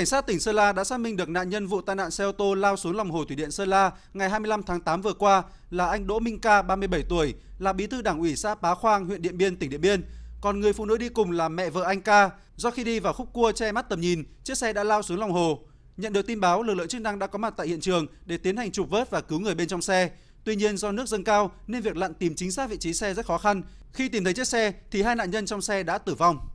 Cảnh sát tỉnh Sơn La đã xác minh được nạn nhân vụ tai nạn xe ô tô lao xuống lòng hồ thủy điện Sơn La ngày 25 tháng 8 vừa qua là anh Đỗ Minh Ca, 37 tuổi, là bí thư đảng ủy xã Bá Khoang, huyện Điện Biên, tỉnh Điện Biên. Còn người phụ nữ đi cùng là mẹ vợ anh Ca. Do khi đi vào khúc cua che mắt tầm nhìn, chiếc xe đã lao xuống lòng hồ. Nhận được tin báo, lực lượng chức năng đã có mặt tại hiện trường để tiến hành trục vớt và cứu người bên trong xe. Tuy nhiên do nước dâng cao nên việc lặn tìm chính xác vị trí xe rất khó khăn. Khi tìm thấy chiếc xe thì hai nạn nhân trong xe đã tử vong.